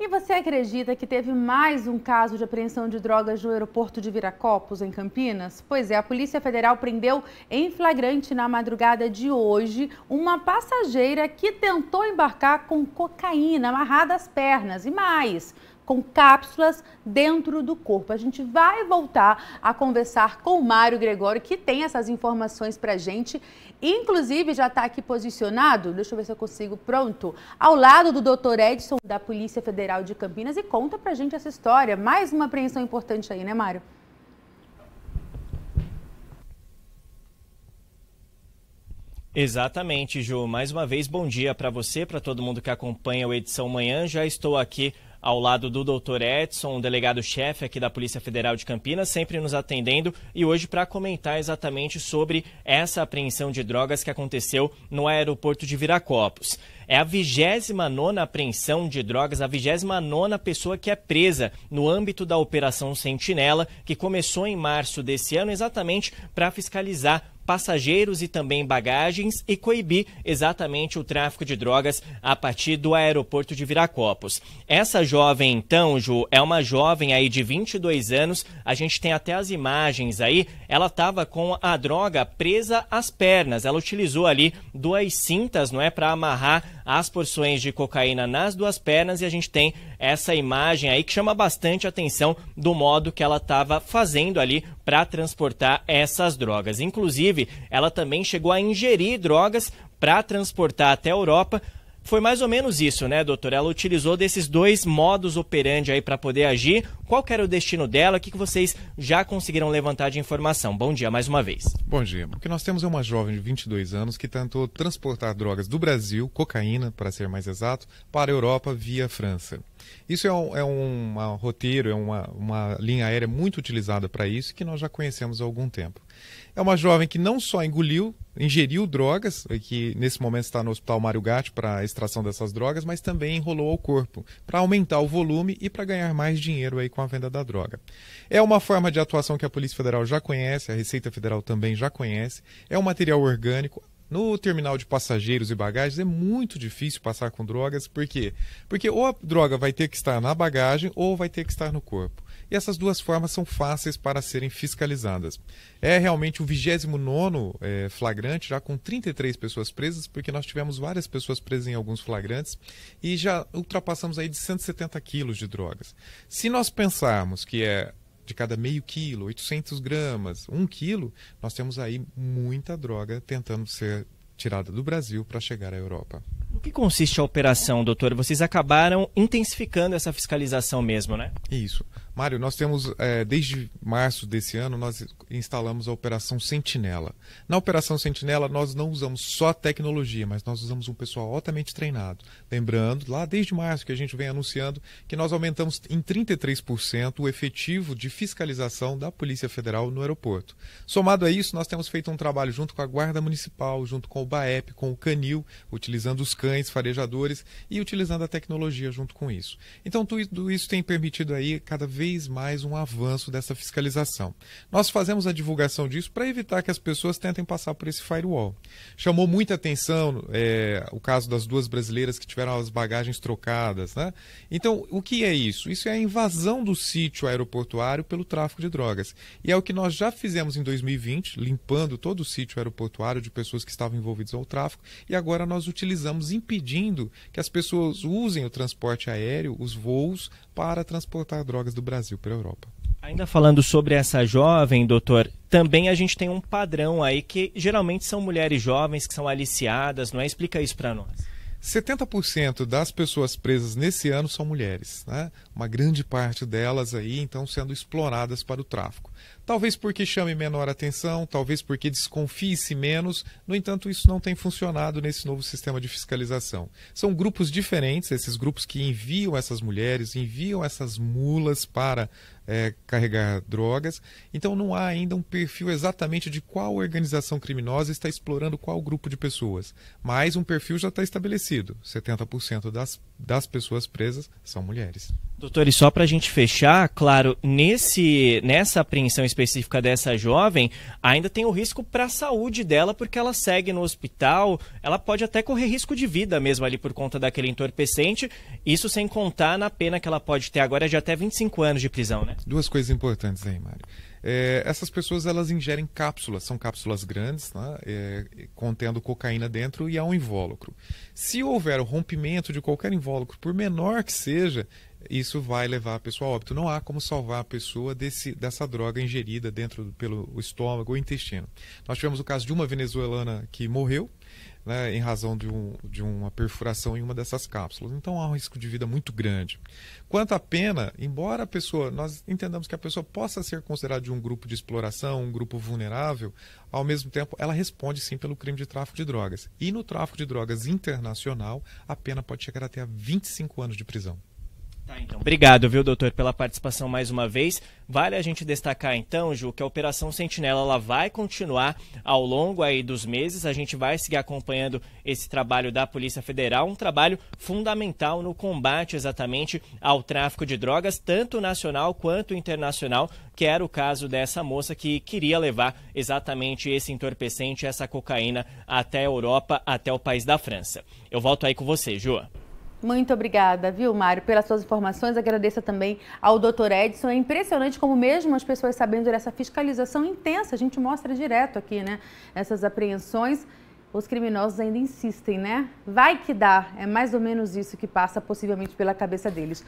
E você acredita que teve mais um caso de apreensão de drogas no aeroporto de Viracopos, em Campinas? Pois é, a Polícia Federal prendeu em flagrante na madrugada de hoje uma passageira que tentou embarcar com cocaína amarrada às pernas e mais com cápsulas dentro do corpo. A gente vai voltar a conversar com o Mário Gregório, que tem essas informações para gente. Inclusive, já está aqui posicionado, deixa eu ver se eu consigo, pronto, ao lado do doutor Edson, da Polícia Federal de Campinas, e conta para gente essa história. Mais uma apreensão importante aí, né, Mário? Exatamente, Ju. Mais uma vez, bom dia para você, para todo mundo que acompanha o Edição Manhã. Já estou aqui ao lado do doutor Edson, delegado-chefe aqui da Polícia Federal de Campinas, sempre nos atendendo e hoje para comentar exatamente sobre essa apreensão de drogas que aconteceu no aeroporto de Viracopos. É a 29 apreensão de drogas, a 29 pessoa que é presa no âmbito da Operação Sentinela, que começou em março desse ano exatamente para fiscalizar passageiros e também bagagens e coibir exatamente o tráfico de drogas a partir do aeroporto de Viracopos. Essa jovem, então, Ju, é uma jovem aí de 22 anos, a gente tem até as imagens aí, ela estava com a droga presa às pernas, ela utilizou ali duas cintas, não é, para amarrar as porções de cocaína nas duas pernas e a gente tem essa imagem aí que chama bastante atenção do modo que ela estava fazendo ali para transportar essas drogas. Inclusive, ela também chegou a ingerir drogas para transportar até a Europa, foi mais ou menos isso, né, doutor? Ela utilizou desses dois modos operandi aí para poder agir. Qual era o destino dela? O que, que vocês já conseguiram levantar de informação? Bom dia mais uma vez. Bom dia. O que nós temos é uma jovem de 22 anos que tentou transportar drogas do Brasil, cocaína, para ser mais exato, para a Europa via França. Isso é um, é um, um roteiro, é uma, uma linha aérea muito utilizada para isso, que nós já conhecemos há algum tempo. É uma jovem que não só engoliu, ingeriu drogas, que nesse momento está no Hospital Mário Gatti para extração dessas drogas, mas também enrolou ao corpo, para aumentar o volume e para ganhar mais dinheiro aí com a venda da droga. É uma forma de atuação que a Polícia Federal já conhece, a Receita Federal também já conhece, é um material orgânico, no terminal de passageiros e bagagens é muito difícil passar com drogas, por quê? Porque ou a droga vai ter que estar na bagagem ou vai ter que estar no corpo. E essas duas formas são fáceis para serem fiscalizadas. É realmente o 29 é, flagrante, já com 33 pessoas presas, porque nós tivemos várias pessoas presas em alguns flagrantes e já ultrapassamos aí de 170 quilos de drogas. Se nós pensarmos que é de cada meio quilo, 800 gramas, 1 quilo, nós temos aí muita droga tentando ser tirada do Brasil para chegar à Europa. O que consiste a operação, doutor? Vocês acabaram intensificando essa fiscalização mesmo, né? Isso. Mário, nós temos, é, desde março desse ano, nós instalamos a Operação Sentinela. Na Operação Sentinela, nós não usamos só tecnologia, mas nós usamos um pessoal altamente treinado. Lembrando, lá desde março que a gente vem anunciando que nós aumentamos em 33% o efetivo de fiscalização da Polícia Federal no aeroporto. Somado a isso, nós temos feito um trabalho junto com a Guarda Municipal, junto com o BAEP, com o Canil, utilizando os cães farejadores e utilizando a tecnologia junto com isso. Então, tudo isso tem permitido aí cada vez vez mais um avanço dessa fiscalização. Nós fazemos a divulgação disso para evitar que as pessoas tentem passar por esse firewall. Chamou muita atenção é, o caso das duas brasileiras que tiveram as bagagens trocadas. Né? Então, o que é isso? Isso é a invasão do sítio aeroportuário pelo tráfico de drogas. E é o que nós já fizemos em 2020, limpando todo o sítio aeroportuário de pessoas que estavam envolvidas ao tráfico, e agora nós utilizamos impedindo que as pessoas usem o transporte aéreo, os voos, para transportar drogas do Brasil Brasil para a Europa. Ainda falando sobre essa jovem, doutor, também a gente tem um padrão aí que geralmente são mulheres jovens que são aliciadas, não é? Explica isso para nós. 70% das pessoas presas nesse ano são mulheres, né? Uma grande parte delas aí, então, sendo exploradas para o tráfico. Talvez porque chame menor atenção, talvez porque desconfie-se menos, no entanto, isso não tem funcionado nesse novo sistema de fiscalização. São grupos diferentes, esses grupos que enviam essas mulheres, enviam essas mulas para é, carregar drogas. Então não há ainda um perfil exatamente de qual organização criminosa está explorando qual grupo de pessoas. Mas um perfil já está estabelecido: 70% das, das pessoas presas são mulheres. Doutor, e só para a gente fechar, claro, nesse, nessa apreensão específica dessa jovem, ainda tem o risco para a saúde dela, porque ela segue no hospital, ela pode até correr risco de vida mesmo ali por conta daquele entorpecente, isso sem contar na pena que ela pode ter agora de até 25 anos de prisão, né? Duas coisas importantes aí, Mário. É, essas pessoas elas ingerem cápsulas, são cápsulas grandes, né, é, contendo cocaína dentro e há é um invólucro. Se houver o rompimento de qualquer invólucro, por menor que seja, isso vai levar a pessoa a óbito. Não há como salvar a pessoa desse, dessa droga ingerida dentro do, pelo estômago ou intestino. Nós tivemos o caso de uma venezuelana que morreu né, em razão de, um, de uma perfuração em uma dessas cápsulas. Então há um risco de vida muito grande. Quanto à pena, embora a pessoa, nós entendamos que a pessoa possa ser considerada de um grupo de exploração, um grupo vulnerável, ao mesmo tempo ela responde sim pelo crime de tráfico de drogas. E no tráfico de drogas internacional, a pena pode chegar até a 25 anos de prisão. Tá, então. Obrigado, viu, doutor, pela participação mais uma vez. Vale a gente destacar, então, Ju, que a Operação Sentinela ela vai continuar ao longo aí dos meses. A gente vai seguir acompanhando esse trabalho da Polícia Federal, um trabalho fundamental no combate exatamente ao tráfico de drogas, tanto nacional quanto internacional, que era o caso dessa moça que queria levar exatamente esse entorpecente, essa cocaína, até a Europa, até o país da França. Eu volto aí com você, Ju. Muito obrigada, viu, Mário, pelas suas informações. Agradeço também ao doutor Edson. É impressionante como mesmo as pessoas sabendo dessa fiscalização intensa, a gente mostra direto aqui, né, essas apreensões, os criminosos ainda insistem, né? Vai que dá. É mais ou menos isso que passa possivelmente pela cabeça deles.